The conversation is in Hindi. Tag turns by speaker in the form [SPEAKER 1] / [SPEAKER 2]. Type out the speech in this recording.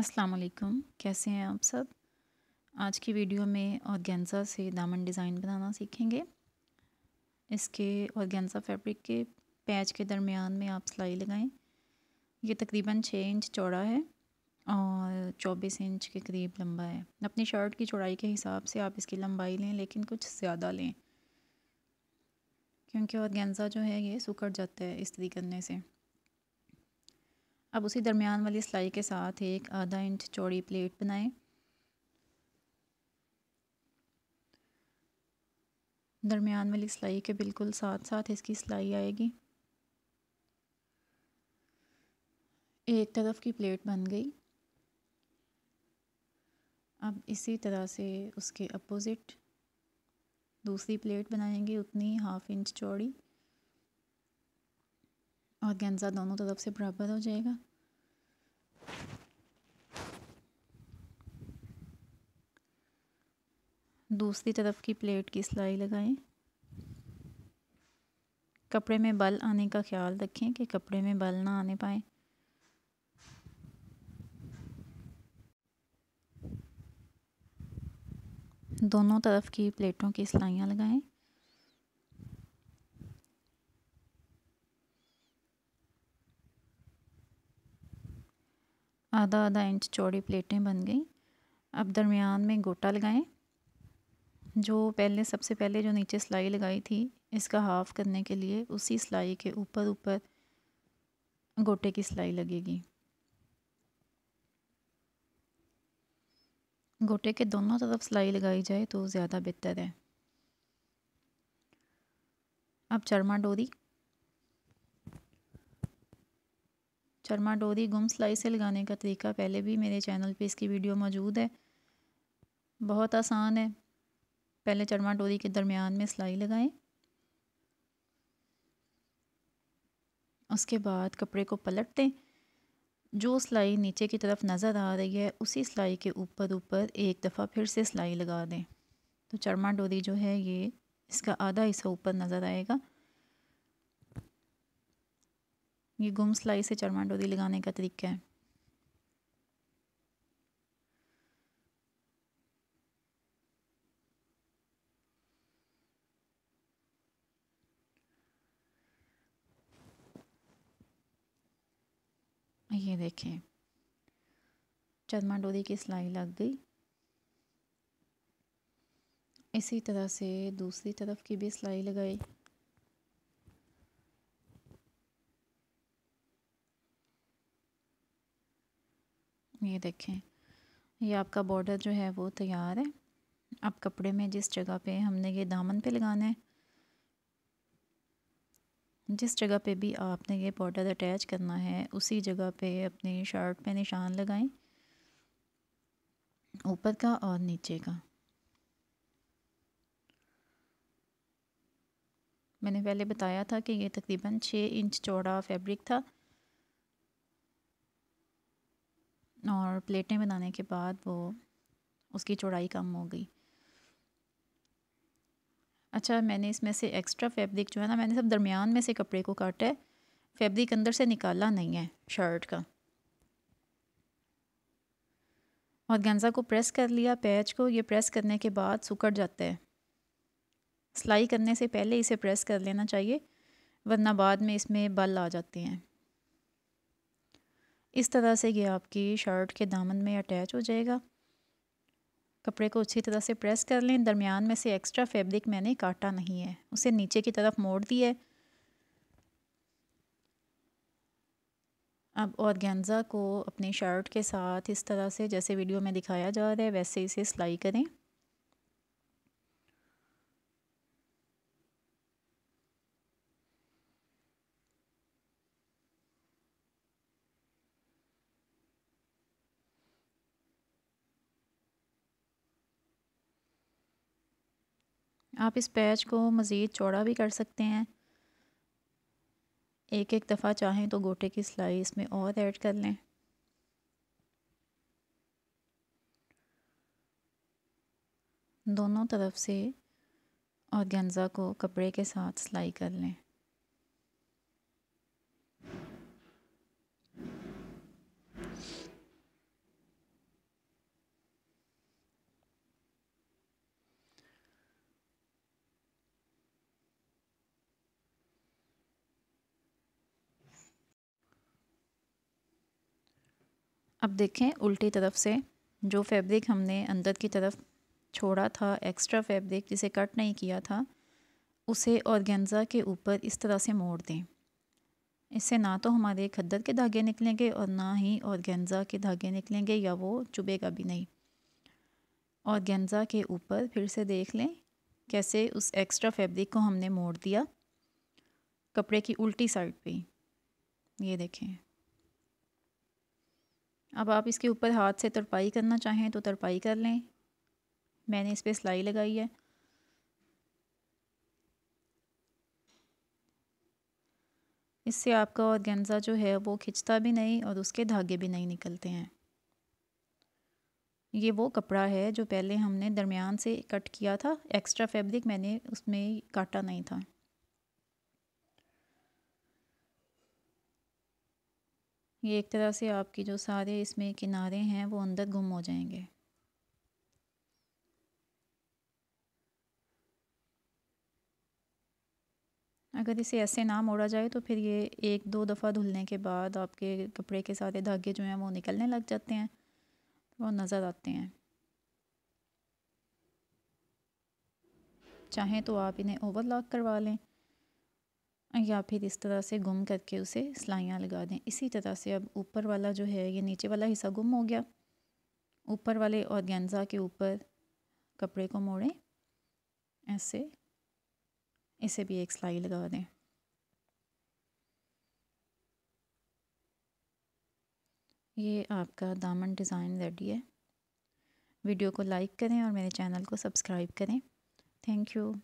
[SPEAKER 1] अस्सलाम वालेकुम कैसे हैं आप सब आज की वीडियो में ऑर्गेन्ज़ा से दामन डिज़ाइन बनाना सीखेंगे इसके ऑर्गेन्ज़ा फैब्रिक के पैच के दरमियान में आप सिलाई लगाएं ये तकरीबन छः इंच चौड़ा है और चौबीस इंच के करीब लंबा है अपनी शर्ट की चौड़ाई के हिसाब से आप इसकी लंबाई लें लेकिन कुछ ज़्यादा लें क्योंकि ऑर्गेन्ज़ा जो है ये सूख जाता है इस्त्री करने से अब उसी दरमियान वाली सिलाई के साथ एक आधा इंच चौड़ी प्लेट बनाएं दरमियान वाली सिलाई के बिल्कुल साथ साथ इसकी सिलाई आएगी एक तरफ की प्लेट बन गई अब इसी तरह से उसके अपोज़िट दूसरी प्लेट बनाएंगे उतनी हाफ इंच चौड़ी और गेंजा दोनों तरफ से बराबर हो जाएगा दूसरी तरफ की प्लेट की सिलाई लगाएं कपड़े में बल आने का ख्याल रखें कि कपड़े में बल ना आने पाए दोनों तरफ की प्लेटों की सिलाइयाँ लगाएं आधा आधा इंच चौड़ी प्लेटें बन गई अब दरमियान में गोटा लगाएं जो पहले सबसे पहले जो नीचे सिलाई लगाई थी इसका हाफ़ करने के लिए उसी सिलाई के ऊपर ऊपर गोटे की सिलाई लगेगी गोटे के दोनों तरफ सिलाई लगाई जाए तो ज़्यादा बेहतर है अब चरमा डोरी चरमा डोरी गुम सिलाई से लगाने का तरीका पहले भी मेरे चैनल पे इसकी वीडियो मौजूद है बहुत आसान है पहले चरमा डोरी के दरमियान में सिलाई लगाएं उसके बाद कपड़े को पलट दें जो सिलाई नीचे की तरफ नज़र आ रही है उसी सिलाई के ऊपर ऊपर एक दफ़ा फिर से सिलाई लगा दें तो चरमा डोरी जो है ये इसका आधा हिस्सा ऊपर नज़र आएगा ये गुम सिलाई से चरमा डोरी लगाने का तरीका है ये देखें चरमा डोरी की सिलाई लग गई इसी तरह से दूसरी तरफ की भी सिलाई लगाई ये देखें ये आपका बॉर्डर जो है वो तैयार है अब कपड़े में जिस जगह पे हमने ये दामन पे लगाना है जिस जगह पे भी आपने ये बॉर्डर अटैच करना है उसी जगह पे अपनी शर्ट पे निशान लगाएं ऊपर का और नीचे का मैंने पहले बताया था कि ये तकरीबन छः इंच चौड़ा फैब्रिक था और प्लेटें बनाने के बाद वो उसकी चौड़ाई कम हो गई अच्छा मैंने इसमें से एक्स्ट्रा फैब्रिक जो है ना मैंने सब दरमियान में से कपड़े को काटा है फैब्रिक अंदर से निकाला नहीं है शर्ट का और गेंजा को प्रेस कर लिया पैच को ये प्रेस करने के बाद सुकड़ जाता है सिलाई करने से पहले इसे प्रेस कर लेना चाहिए वरना बाद में इसमें बल आ जाते हैं इस तरह से ये आपकी शर्ट के दामन में अटैच हो जाएगा कपड़े को अच्छी तरह से प्रेस कर लें दरमियान में से एक्स्ट्रा फैब्रिक मैंने काटा नहीं है उसे नीचे की तरफ मोड़ दिया है अब ऑर्गेन्ज़ा को अपनी शर्ट के साथ इस तरह से जैसे वीडियो में दिखाया जा रहा है वैसे इसे सिलाई करें आप इस पैच को मज़ीद चौड़ा भी कर सकते हैं एक एक दफ़ा चाहें तो गोटे की सिलाई इसमें और ऐड कर लें दोनों तरफ से और गेंजा को कपड़े के साथ सिलाई कर लें अब देखें उल्टी तरफ से जो फैब्रिक हमने अंदर की तरफ छोड़ा था एक्स्ट्रा फैब्रिक जिसे कट नहीं किया था उसे औरगेंजा के ऊपर इस तरह से मोड़ दें इससे ना तो हमारे खद्दर के धागे निकलेंगे और ना ही औरगेंजा के धागे निकलेंगे या वो चुभेगा भी नहीं औरगेंजा के ऊपर फिर से देख लें कैसे उस एक्स्ट्रा फैब्रिक को हमने मोड़ दिया कपड़े की उल्टी साइड पे ये देखें अब आप इसके ऊपर हाथ से तरपाई करना चाहें तो तरपाई कर लें मैंने इस पर सिलाई लगाई है इससे आपका ऑर्गेन्ज़ा जो है वो खिंचता भी नहीं और उसके धागे भी नहीं निकलते हैं ये वो कपड़ा है जो पहले हमने दरमियान से कट किया था एक्स्ट्रा फैब्रिक मैंने उसमें काटा नहीं था ये एक तरह से आपकी जो सारे इसमें किनारे हैं वो अंदर गुम हो जाएंगे अगर इसे ऐसे ना मोड़ा जाए तो फिर ये एक दो दफ़ा धुलने के बाद आपके कपड़े के सारे धागे जो हैं वो निकलने लग जाते हैं वो नज़र आते हैं चाहें तो आप इन्हें ओवरलॉक करवा लें या फिर इस तरह से गुम करके उसे सिलाइयाँ लगा दें इसी तरह से अब ऊपर वाला जो है ये नीचे वाला हिस्सा गुम हो गया ऊपर वाले और गेंजा के ऊपर कपड़े को मोड़ें ऐसे इसे भी एक सिलाई लगा दें ये आपका दामन डिज़ाइन रेडी है वीडियो को लाइक करें और मेरे चैनल को सब्सक्राइब करें थैंक यू